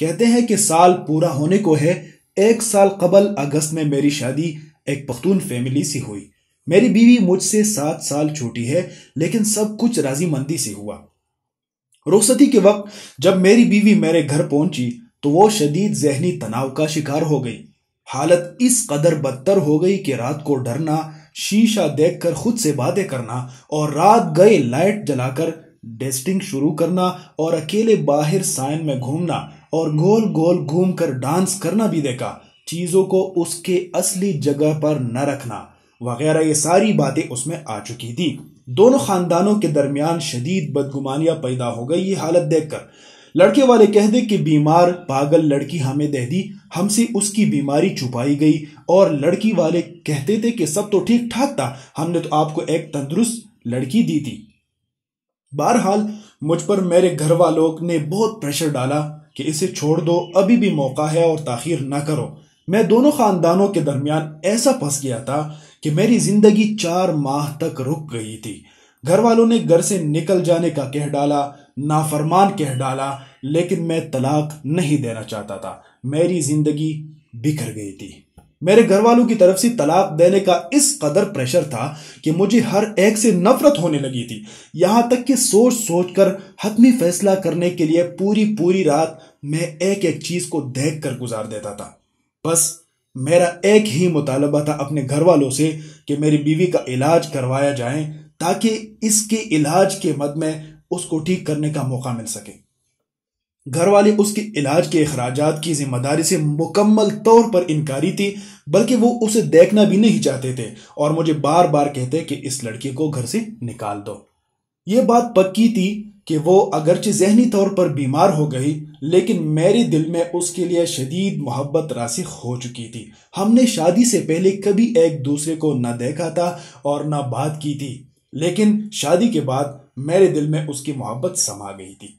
कहते हैं कि साल पूरा होने को है एक साल कबल अगस्त में मेरी शादी एक पख्तून फैमिली से हुई मेरी बीवी मुझसे सात साल छोटी है लेकिन सब कुछ राजीमंदी से हुआ रोसती के वक्त जब मेरी बीवी मेरे घर पहुंची तो वो शदीद जहनी तनाव का शिकार हो गई हालत इस कदर बदतर हो गई कि रात को डरना शीशा देखकर खुद से बातें करना और रात गए लाइट जलाकर डेस्टिंग शुरू करना और अकेले बाहर साइन में घूमना और गोल गोल घूमकर डांस करना भी देखा चीजों को उसके असली जगह पर न रखना वगैरह ये सारी बातें उसमें आ चुकी थी दोनों खानदानों के दरमियान शदीद बदगुमानियां पैदा हो गई ये हालत देखकर लड़के वाले कह दे कि बीमार पागल लड़की हमें दे दी हमसे उसकी बीमारी छुपाई गई और लड़की वाले कहते थे कि सब तो ठीक ठाक था हमने तो आपको एक तंदुरुस्त लड़की दी थी बहरहाल मुझ पर मेरे घर वालों ने बहुत प्रेशर डाला कि इसे छोड़ दो अभी भी मौका है और ताखिर ना करो मैं दोनों खानदानों के दरमियान ऐसा फंस गया था कि मेरी जिंदगी चार माह तक रुक गई थी घर वालों ने घर से निकल जाने का कह डाला नाफरमान कह डाला लेकिन मैं तलाक नहीं देना चाहता था मेरी जिंदगी बिखर गई थी मेरे घर वालों की तरफ से तलाक देने का इस कदर प्रेशर था कि मुझे हर एक से नफरत होने लगी थी यहां तक कि सोच सोच कर हतमी फैसला करने के लिए पूरी पूरी रात मैं एक एक चीज को देख कर गुजार देता था बस मेरा एक ही मुतालबा था अपने घर वालों से कि मेरी बीवी का इलाज करवाया जाए ताकि इसके इलाज के मद में उसको ठीक करने का मौका मिल सके घर वाले उसके इलाज के अखराज की जिम्मेदारी से मुकम्मल तौर पर इनकारी थी बल्कि वो उसे देखना भी नहीं चाहते थे और मुझे बार बार कहते कि इस लड़के को घर से निकाल दो ये बात पक्की थी कि वो अगरचे जहनी तौर पर बीमार हो गई लेकिन मेरे दिल में उसके लिए शदीद मोहब्बत रासिक हो चुकी थी हमने शादी से पहले कभी एक दूसरे को ना देखा था और न बात की थी लेकिन शादी के बाद मेरे दिल में उसकी मोहब्बत समा गई थी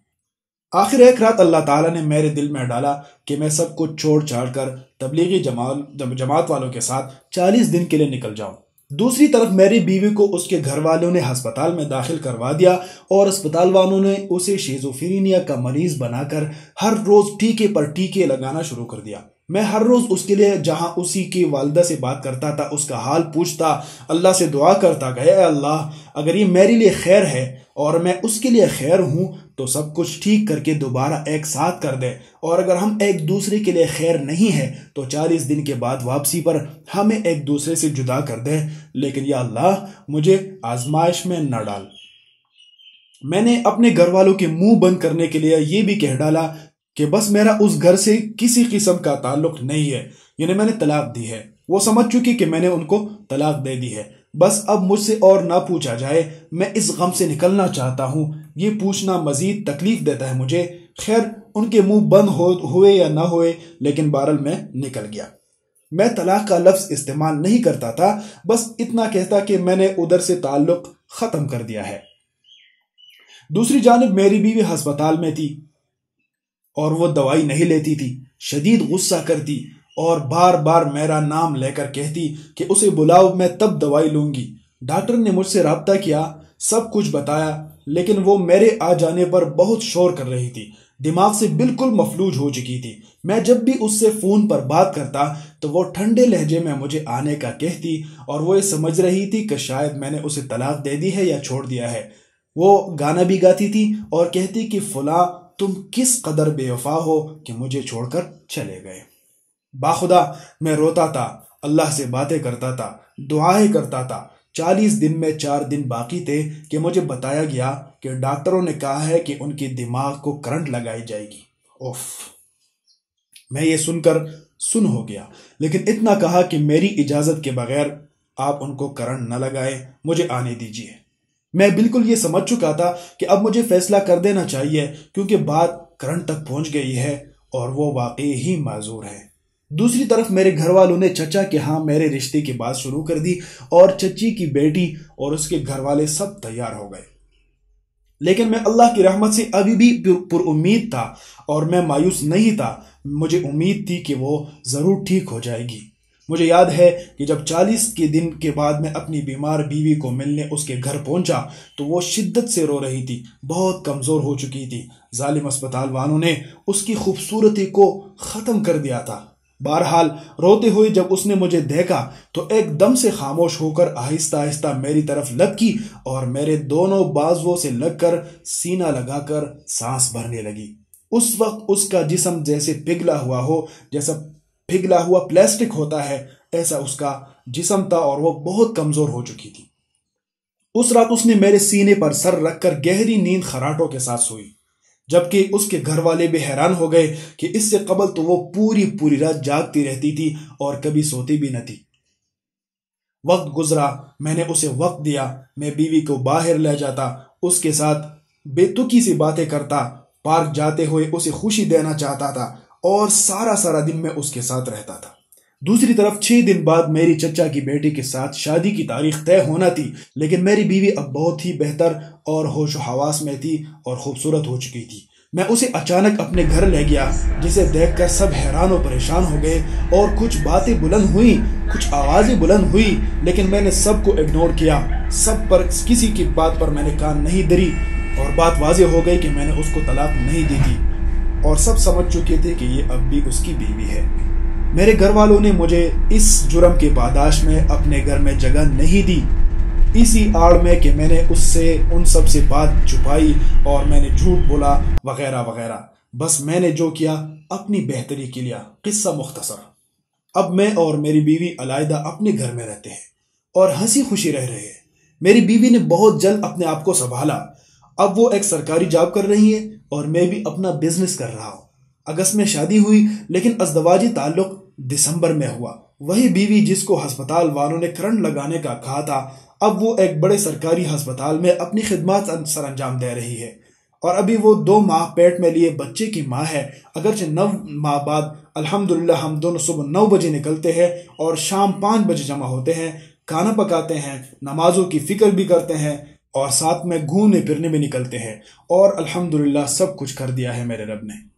आखिर एक रात अल्लाह ताला ने मेरे दिल में डाला कि मैं सब कुछ छोड़ छाड़ कर तबलीगी जमात जमात वालों के साथ चालीस दिन के लिए निकल जाऊं दूसरी तरफ मेरी बीवी को उसके घर वालों ने हस्पताल में दाखिल करवा दिया और अस्पताल वालों ने उसे शेजोफीनिया का मरीज बनाकर हर रोज टीके पर टीके लगाना शुरू कर दिया मैं हर रोज़ उसके लिए जहां उसी की वालदा से बात करता था उसका हाल पूछता अल्लाह से दुआ करता गया अल्लाह अगर ये मेरे लिए खैर है और मैं उसके लिए खैर हूं तो सब कुछ ठीक करके दोबारा एक साथ कर दे और अगर हम एक दूसरे के लिए खैर नहीं है तो चालीस दिन के बाद वापसी पर हमें एक दूसरे से जुदा कर दे लेकिन या अल्लाह मुझे आजमाइश में न डाल मैंने अपने घर वालों के मुंह बंद करने के लिए यह भी कह डाला कि बस मेरा उस घर से किसी किस्म का ताल्लुक नहीं है यानी मैंने तलाक दी है वो समझ चुकी कि मैंने उनको तलाक दे दी है बस अब मुझसे और ना पूछा जाए मैं इस गम से निकलना चाहता हूँ ये पूछना मजीद तकलीफ देता है मुझे खैर उनके मुंह बंद हो हुए या ना हुए लेकिन बारल में निकल गया मैं तलाक का लफ्ज़ इस्तेमाल नहीं करता था बस इतना कहता कि मैंने उधर से ताल्लुक़ ख़त्म कर दिया है दूसरी जानब मेरी बीवी हस्पताल में थी और वो दवाई नहीं लेती थी शदीद गुस्सा करती और बार बार मेरा नाम लेकर कहती कि उसे बुलाओ मैं तब दवाई लूंगी डॉक्टर ने मुझसे रबता किया सब कुछ बताया लेकिन वो मेरे आ जाने पर बहुत शोर कर रही थी दिमाग से बिल्कुल मफलूज हो चुकी थी मैं जब भी उससे फ़ोन पर बात करता तो वो ठंडे लहजे में मुझे आने का कहती और वो ये समझ रही थी कि शायद मैंने उसे तलाक दे दी है या छोड़ दिया है वो गाना भी गाती थी और कहती कि फुला तुम किस कदर बेवफा हो कि मुझे छोड़कर चले गए बाखुदा मैं रोता था अल्लाह से बातें करता था दुआएं करता था चालीस दिन में चार दिन बाकी थे कि मुझे बताया गया कि डॉक्टरों ने कहा है कि उनके दिमाग को करंट लगाई जाएगी ओफ मैं ये सुनकर सुन हो गया लेकिन इतना कहा कि मेरी इजाज़त के बगैर आप उनको करंट न लगाए मुझे आने दीजिए मैं बिल्कुल ये समझ चुका था कि अब मुझे फैसला कर देना चाहिए क्योंकि बात करण तक पहुंच गई है और वो वाकई ही माजूर है दूसरी तरफ मेरे घर वालों ने चचा के हाँ मेरे रिश्ते की बात शुरू कर दी और चची की बेटी और उसके घर वाले सब तैयार हो गए लेकिन मैं अल्लाह की रहमत से अभी भी पुरुद था और मैं मायूस नहीं था मुझे उम्मीद थी कि वो ज़रूर ठीक हो जाएगी मुझे याद है कि जब चालीस के दिन के बाद मैं अपनी बीमार बीवी को मिलने उसके घर पहुंचा तो वो शिद्दत से रो रही थी बहुत कमज़ोर हो चुकी थी जालिम अस्पताल वालों ने उसकी खूबसूरती को ख़त्म कर दिया था बहरहाल रोते हुए जब उसने मुझे देखा तो एकदम से खामोश होकर आहिस्ता आहिस्ता मेरी तरफ की और मेरे दोनों बाजुओं से लगकर सीना लगाकर सांस भरने लगी उस वक्त उसका जिसम जैसे पिघला हुआ हो जैसा पिघला हुआ प्लास्टिक होता है ऐसा उसका जिसम था और वो बहुत कमजोर हो चुकी थी उस रात उसने मेरे सीने पर सर रखकर गहरी नींद खराटों के साथ सोई जबकि उसके घर वाले भी हैरान हो गए कि इससे कबल तो वो पूरी पूरी रात जागती रहती थी और कभी सोती भी न थी वक्त गुजरा मैंने उसे वक्त दिया मैं बीवी को बाहर ले जाता उसके साथ बेतुकी सी बातें करता पार्क जाते हुए उसे खुशी देना चाहता था और सारा सारा दिन मैं उसके साथ रहता था दूसरी तरफ छह दिन बाद मेरी चचा की बेटी के साथ शादी की तारीख तय होना थी लेकिन मेरी बीवी अब बहुत ही बेहतर और होशोहवास हवास में थी और खूबसूरत हो चुकी थी मैं उसे अचानक अपने घर ले गया जिसे देखकर सब हैरान और परेशान हो गए और कुछ बातें बुलंद हुई कुछ आवाज़ें बुलंद हुई लेकिन मैंने सबको इग्नोर किया सब पर किसी की बात पर मैंने कान नहीं दरी और बात वाजे हो गई कि मैंने उसको तलाक नहीं दी थी और सब समझ चुके थे कि ये अब भी उसकी बीवी है मेरे घर वालों ने मुझे इस जुर्म के पादाश में अपने घर में जगह नहीं दी इसी आड़ में कि मैंने उससे उन सब से बात छुपाई और मैंने झूठ बोला वगैरह वगैरह बस मैंने जो किया अपनी बेहतरी के लिए किस्सा मुख्तसर अब मैं और मेरी बीवी अलायदा अपने घर में रहते हैं और हंसी खुशी रह रहे हैं मेरी बीवी ने बहुत जल्द अपने आप को संभाला अब वो एक सरकारी जॉब कर रही है और मैं भी अपना बिजनेस कर रहा हूँ अगस्त में शादी हुई लेकिन अजदवाजी ताल्लुक दिसंबर में हुआ वही बीवी जिसको हस्पताल वालों ने करंट लगाने का कहा था अब वो एक बड़े सरकारी हस्पताल में अपनी खिदमत सर अंजाम दे रही है और अभी वो दो माह पेट में लिए बच्चे की माँ है अगरचे नौ माह बाद अल्हम्दुलिल्लाह हम दोनों सुबह नौ बजे निकलते हैं और शाम पाँच बजे जमा होते हैं खाना पकाते हैं नमाजों की फ़िक्र भी करते हैं और साथ में घूमने फिरने में निकलते हैं और अल्हम्दुलिल्लाह सब कुछ कर दिया है मेरे रब ने